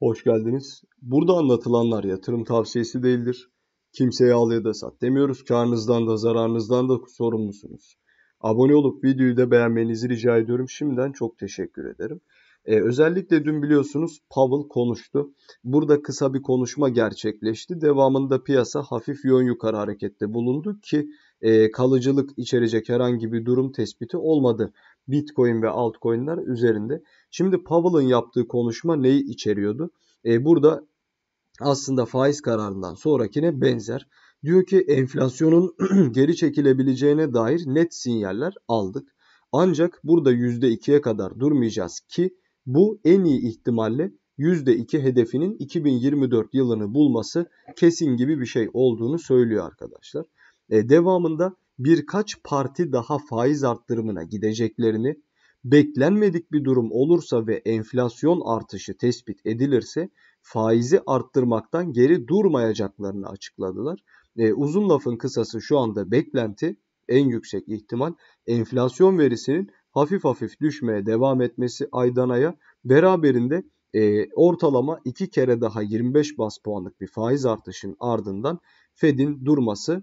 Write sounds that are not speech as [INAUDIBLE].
Hoş geldiniz. Burada anlatılanlar yatırım tavsiyesi değildir. Kimseye al ya da sat demiyoruz. Karnınızdan da zararınızdan da sorumlusunuz. Abone olup videoyu da beğenmenizi rica ediyorum. Şimdiden çok teşekkür ederim. Ee, özellikle dün biliyorsunuz Powell konuştu. Burada kısa bir konuşma gerçekleşti. Devamında piyasa hafif yön yukarı harekette bulundu ki e, kalıcılık içerecek herhangi bir durum tespiti olmadı. Bitcoin ve altcoin'ler üzerinde. Şimdi Powell'ın yaptığı konuşma neyi içeriyordu? E, burada aslında faiz kararından sonrakine benzer. Diyor ki enflasyonun [CLEARS THROAT] geri çekilebileceğine dair net sinyaller aldık. Ancak burada %2'ye kadar durmayacağız ki bu en iyi ihtimalle %2 hedefinin 2024 yılını bulması kesin gibi bir şey olduğunu söylüyor arkadaşlar. E, devamında birkaç parti daha faiz arttırımına gideceklerini, beklenmedik bir durum olursa ve enflasyon artışı tespit edilirse faizi arttırmaktan geri durmayacaklarını açıkladılar. E, uzun lafın kısası şu anda beklenti en yüksek ihtimal enflasyon verisinin hafif hafif düşmeye devam etmesi aydan aya beraberinde e, ortalama iki kere daha 25 bas puanlık bir faiz artışın ardından Fed'in durması